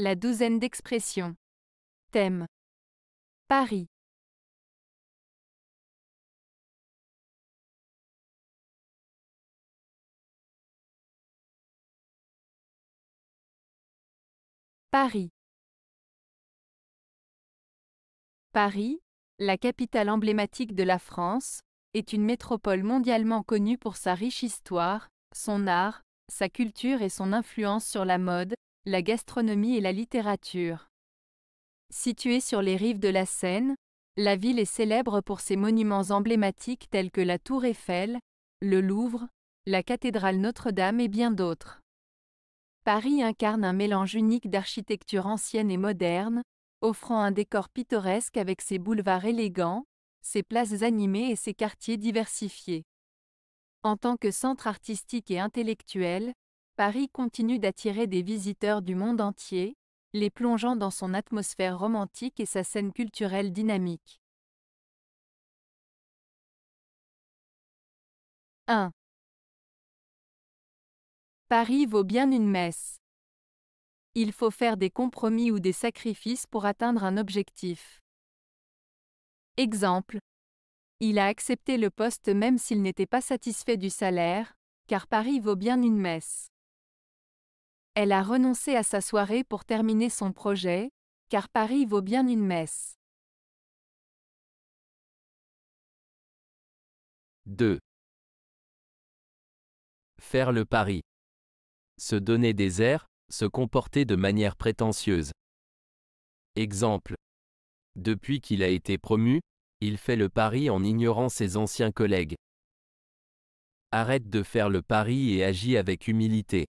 La douzaine d'expressions. Thème. Paris. Paris. Paris, la capitale emblématique de la France, est une métropole mondialement connue pour sa riche histoire, son art, sa culture et son influence sur la mode, la gastronomie et la littérature. Située sur les rives de la Seine, la ville est célèbre pour ses monuments emblématiques tels que la Tour Eiffel, le Louvre, la cathédrale Notre-Dame et bien d'autres. Paris incarne un mélange unique d'architecture ancienne et moderne, offrant un décor pittoresque avec ses boulevards élégants, ses places animées et ses quartiers diversifiés. En tant que centre artistique et intellectuel, Paris continue d'attirer des visiteurs du monde entier, les plongeant dans son atmosphère romantique et sa scène culturelle dynamique. 1. Paris vaut bien une messe. Il faut faire des compromis ou des sacrifices pour atteindre un objectif. Exemple. Il a accepté le poste même s'il n'était pas satisfait du salaire, car Paris vaut bien une messe. Elle a renoncé à sa soirée pour terminer son projet, car Paris vaut bien une messe. 2. Faire le pari. Se donner des airs, se comporter de manière prétentieuse. Exemple. Depuis qu'il a été promu, il fait le pari en ignorant ses anciens collègues. Arrête de faire le pari et agis avec humilité.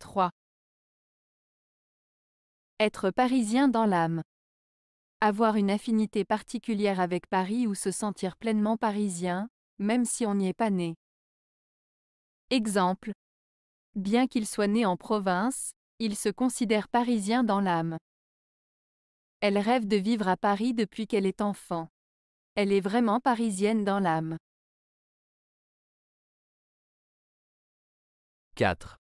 3. Être parisien dans l'âme. Avoir une affinité particulière avec Paris ou se sentir pleinement parisien, même si on n'y est pas né. Exemple. Bien qu'il soit né en province, il se considère parisien dans l'âme. Elle rêve de vivre à Paris depuis qu'elle est enfant. Elle est vraiment parisienne dans l'âme. 4.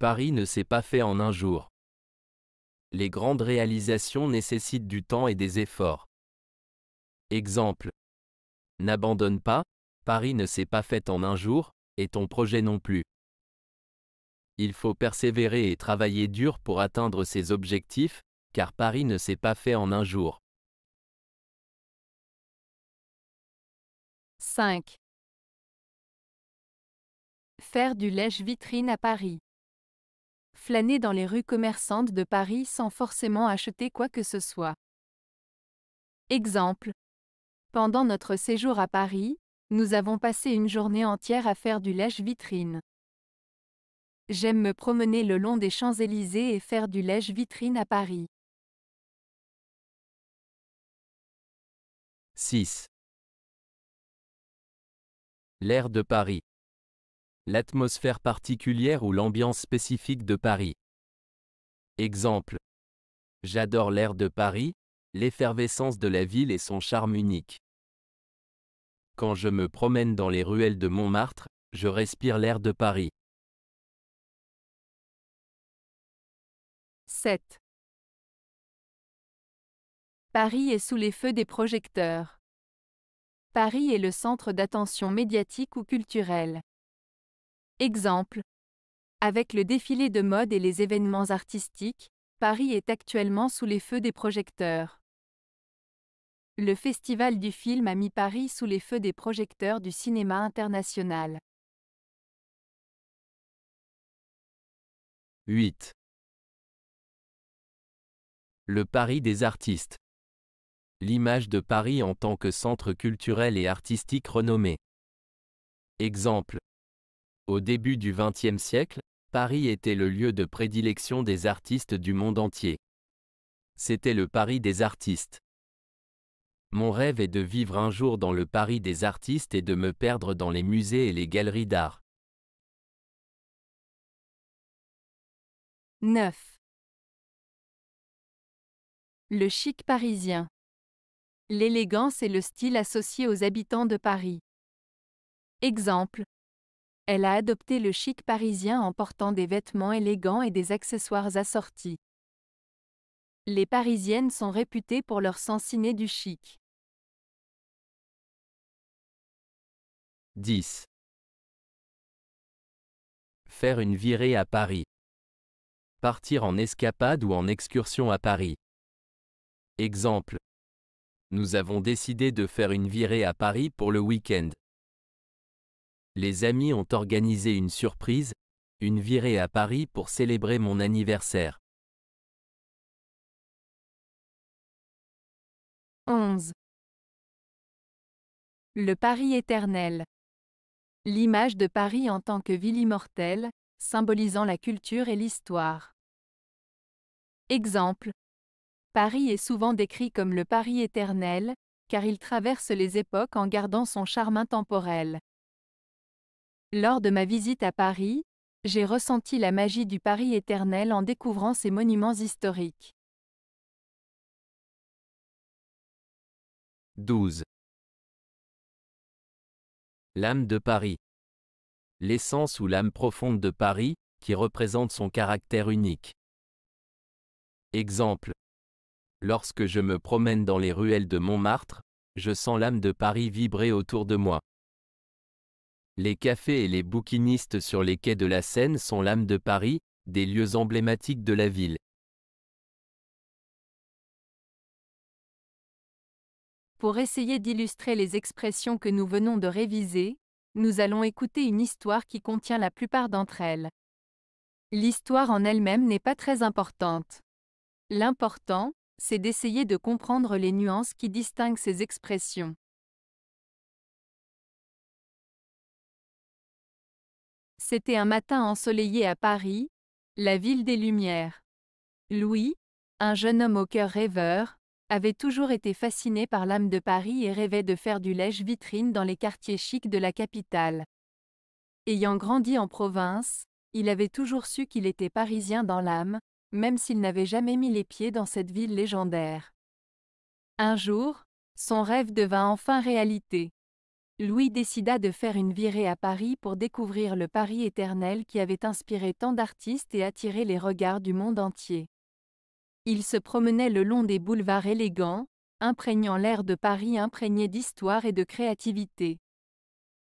Paris ne s'est pas fait en un jour. Les grandes réalisations nécessitent du temps et des efforts. Exemple. N'abandonne pas, Paris ne s'est pas fait en un jour, et ton projet non plus. Il faut persévérer et travailler dur pour atteindre ses objectifs, car Paris ne s'est pas fait en un jour. 5. Faire du lèche-vitrine à Paris flâner dans les rues commerçantes de Paris sans forcément acheter quoi que ce soit. Exemple. Pendant notre séjour à Paris, nous avons passé une journée entière à faire du lèche-vitrine. J'aime me promener le long des Champs-Élysées et faire du lèche-vitrine à Paris. 6. L'air de Paris l'atmosphère particulière ou l'ambiance spécifique de Paris. Exemple. J'adore l'air de Paris, l'effervescence de la ville et son charme unique. Quand je me promène dans les ruelles de Montmartre, je respire l'air de Paris. 7. Paris est sous les feux des projecteurs. Paris est le centre d'attention médiatique ou culturelle. Exemple. Avec le défilé de mode et les événements artistiques, Paris est actuellement sous les feux des projecteurs. Le Festival du film a mis Paris sous les feux des projecteurs du cinéma international. 8. Le Paris des artistes. L'image de Paris en tant que centre culturel et artistique renommé. Exemple. Au début du XXe siècle, Paris était le lieu de prédilection des artistes du monde entier. C'était le Paris des artistes. Mon rêve est de vivre un jour dans le Paris des artistes et de me perdre dans les musées et les galeries d'art. 9. Le chic parisien. L'élégance et le style associés aux habitants de Paris. Exemple, elle a adopté le chic parisien en portant des vêtements élégants et des accessoires assortis. Les Parisiennes sont réputées pour leur sens inné du chic. 10. Faire une virée à Paris. Partir en escapade ou en excursion à Paris. Exemple. Nous avons décidé de faire une virée à Paris pour le week-end. Les amis ont organisé une surprise, une virée à Paris pour célébrer mon anniversaire. 11. Le Paris éternel. L'image de Paris en tant que ville immortelle, symbolisant la culture et l'histoire. Exemple. Paris est souvent décrit comme le Paris éternel, car il traverse les époques en gardant son charme intemporel. Lors de ma visite à Paris, j'ai ressenti la magie du Paris éternel en découvrant ses monuments historiques. 12. L'âme de Paris. L'essence ou l'âme profonde de Paris, qui représente son caractère unique. Exemple. Lorsque je me promène dans les ruelles de Montmartre, je sens l'âme de Paris vibrer autour de moi. Les cafés et les bouquinistes sur les quais de la Seine sont l'âme de Paris, des lieux emblématiques de la ville. Pour essayer d'illustrer les expressions que nous venons de réviser, nous allons écouter une histoire qui contient la plupart d'entre elles. L'histoire en elle-même n'est pas très importante. L'important, c'est d'essayer de comprendre les nuances qui distinguent ces expressions. C'était un matin ensoleillé à Paris, la ville des Lumières. Louis, un jeune homme au cœur rêveur, avait toujours été fasciné par l'âme de Paris et rêvait de faire du lèche vitrine dans les quartiers chics de la capitale. Ayant grandi en province, il avait toujours su qu'il était parisien dans l'âme, même s'il n'avait jamais mis les pieds dans cette ville légendaire. Un jour, son rêve devint enfin réalité. Louis décida de faire une virée à Paris pour découvrir le Paris éternel qui avait inspiré tant d'artistes et attiré les regards du monde entier. Il se promenait le long des boulevards élégants, imprégnant l'air de Paris imprégné d'histoire et de créativité.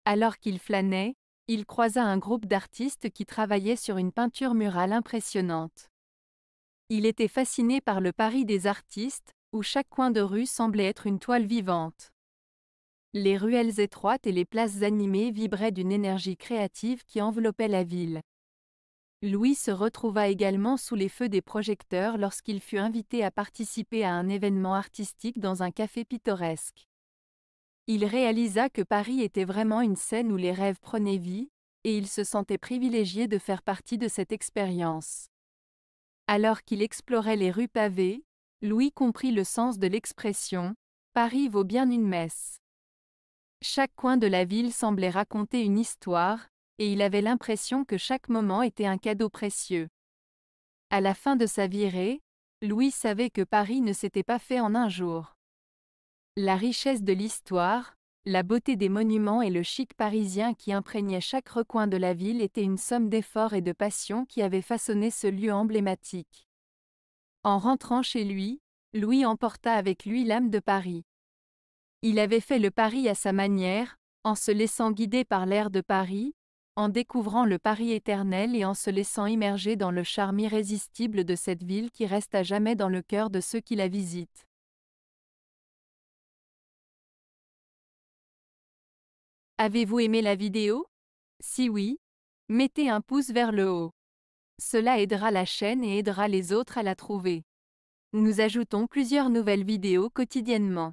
Alors qu'il flânait, il croisa un groupe d'artistes qui travaillaient sur une peinture murale impressionnante. Il était fasciné par le Paris des artistes, où chaque coin de rue semblait être une toile vivante. Les ruelles étroites et les places animées vibraient d'une énergie créative qui enveloppait la ville. Louis se retrouva également sous les feux des projecteurs lorsqu'il fut invité à participer à un événement artistique dans un café pittoresque. Il réalisa que Paris était vraiment une scène où les rêves prenaient vie, et il se sentait privilégié de faire partie de cette expérience. Alors qu'il explorait les rues pavées, Louis comprit le sens de l'expression ⁇ Paris vaut bien une messe ⁇ chaque coin de la ville semblait raconter une histoire, et il avait l'impression que chaque moment était un cadeau précieux. À la fin de sa virée, Louis savait que Paris ne s'était pas fait en un jour. La richesse de l'histoire, la beauté des monuments et le chic parisien qui imprégnait chaque recoin de la ville étaient une somme d'efforts et de passion qui avaient façonné ce lieu emblématique. En rentrant chez lui, Louis emporta avec lui l'âme de Paris. Il avait fait le pari à sa manière, en se laissant guider par l'air de Paris, en découvrant le Paris éternel et en se laissant immerger dans le charme irrésistible de cette ville qui reste à jamais dans le cœur de ceux qui la visitent. Avez-vous aimé la vidéo Si oui, mettez un pouce vers le haut. Cela aidera la chaîne et aidera les autres à la trouver. Nous ajoutons plusieurs nouvelles vidéos quotidiennement.